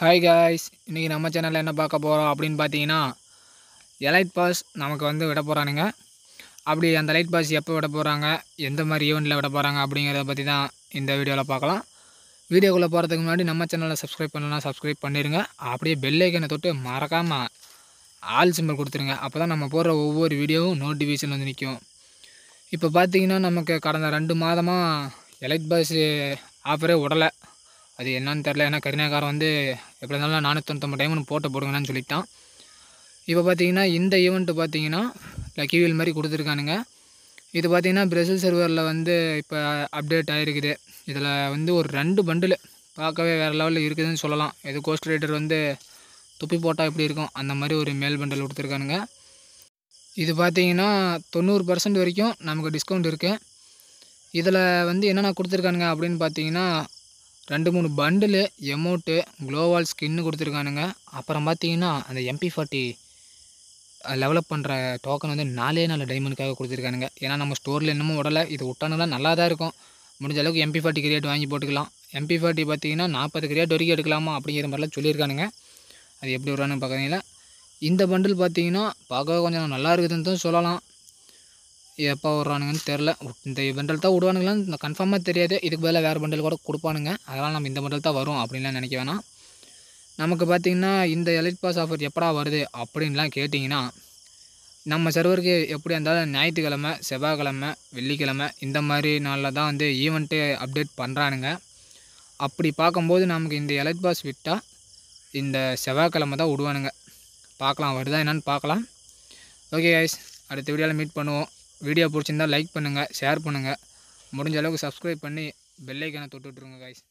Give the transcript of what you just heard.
hi guys இன்றைக்கி நம்ம சேனலில் என்ன பார்க்க போகிறோம் அப்படின்னு பார்த்தீங்கன்னா எலைட் பாஸ் நமக்கு வந்து விட போகிறானுங்க அப்படி அந்த லைட் பாஸ் எப்போ விட போகிறாங்க எந்த மாதிரி ஈவெண்ட்டில் விட போகிறாங்க அப்படிங்கிறத பற்றி தான் இந்த வீடியோவில் பார்க்கலாம் வீடியோக்குள்ளே போகிறதுக்கு முன்னாடி நம்ம சேனலில் சப்ஸ்கிரைப் பண்ணலாம் சப்ஸ்கிரைப் பண்ணிடுங்க அப்படியே பெல்லைக்கனை தொட்டு மறக்காமல் ஆல் சிம்பிள் கொடுத்துருங்க அப்போ தான் நம்ம போடுற ஒவ்வொரு வீடியோவும் நோட்டிஃபிகேஷன் வந்து நிற்கும் இப்போ பார்த்திங்கன்னா நமக்கு கடந்த ரெண்டு மாதமாக எலைட் பாஸ் ஆஃபரே விடலை அது என்னன்னு தெரில ஏன்னா கருணாகாரம் வந்து எப்படி இருந்தாலும் நானூற்றொம்பது டைம் போட்ட போடுங்கன்னு சொல்லிட்டான் இப்போ பார்த்தீங்கன்னா இந்த ஈவெண்ட்டு பார்த்தீங்கன்னா லக்கி வீல் மாதிரி கொடுத்துருக்கானுங்க இது பார்த்திங்கன்னா பிரசில் சர்வரில் வந்து இப்போ அப்டேட் ஆகிருக்குது இதில் வந்து ஒரு ரெண்டு பண்டில் பார்க்கவே வேறு லெவலில் இருக்குதுன்னு சொல்லலாம் எது கோஸ்ட் ரைடர் வந்து துப்பி போட்டால் எப்படி இருக்கும் அந்த மாதிரி ஒரு மேல் பண்டில் கொடுத்துருக்கானுங்க இது பார்த்திங்கன்னா தொண்ணூறு பர்சன்ட் வரைக்கும் நமக்கு டிஸ்கவுண்ட் இருக்குது இதில் வந்து என்னென்ன கொடுத்துருக்கானுங்க அப்படின்னு பார்த்தீங்கன்னா ரெண்டு மூணு பண்டிலு எமோட்டு க்ளோவால் ஸ்கின்னு கொடுத்துருக்கானுங்க அப்புறம் பார்த்தீங்கன்னா அந்த எம்பி ஃபார்ட்டி லெவலப் பண்ணுற டோக்கன் வந்து நாலே நாலு டைமண்டுக்காக கொடுத்துருக்கானுங்க ஏன்னா நம்ம ஸ்டோரில் இன்னமும் உடலை இது விட்டானுங்களா நல்லா தான் இருக்கும் முடிஞ்ச அளவுக்கு எம்பி ஃபார்ட்டி கிரியேட் வாங்கி போட்டுக்கலாம் எம்பி ஃபார்ட்டி பார்த்தீங்கன்னா நாற்பது கிரியேட் வரைக்கும் எடுக்கலாமா அப்படிங்கிற மாதிரிலாம் சொல்லியிருக்கானுங்க அது எப்படி விடுறான்னு பார்க்குறீங்களா இந்த பண்டில் பார்த்தீங்கன்னா பார்க்கவே கொஞ்சம் நல்லா இருக்குதுன்னு தான் சொல்லலாம் எப்போ வர்றானுங்கன்னு தெரில இந்த பண்டல் தான் விடுவானுங்களான்னு கன்ஃபார்மாக தெரியாது இதுக்கு பதிலாக வேறு பண்டல் கூட கொடுப்பானுங்க அதனால் நம்ம இந்த பண்டல் தான் வரும் அப்படின்லாம் நினைக்க வேணாம் நமக்கு பார்த்திங்கன்னா இந்த எலைட் பாஸ் ஆஃபர் எப்படா வருது அப்படின்லாம் கேட்டிங்கன்னா நம்ம சர்வருக்கு எப்படி இருந்தாலும் ஞாயிற்றுக்கிழமை செவ்வாய்க்கிழமை வெள்ளிக்கிழமை இந்த மாதிரி நாளில் தான் வந்து ஈவெண்ட்டு அப்டேட் பண்ணுறானுங்க அப்படி பார்க்கும்போது நமக்கு இந்த எலைட் பாஸ் விட்டால் இந்த செவ்வாய்க்கிழமை தான் விடுவானுங்க பார்க்கலாம் வருதா என்னென்னு பார்க்கலாம் ஓகே ஐஸ் அடுத்த வீடியோவில் மீட் பண்ணுவோம் வீடியோ பிடிச்சிருந்தால் லைக் பண்ணுங்கள் ஷேர் பண்ணுங்கள் முடிஞ்ச அளவுக்கு சப்ஸ்கிரைப் பண்ணி பெல்லைக்கான தொட்டு விட்ருங்க காய்ஸ்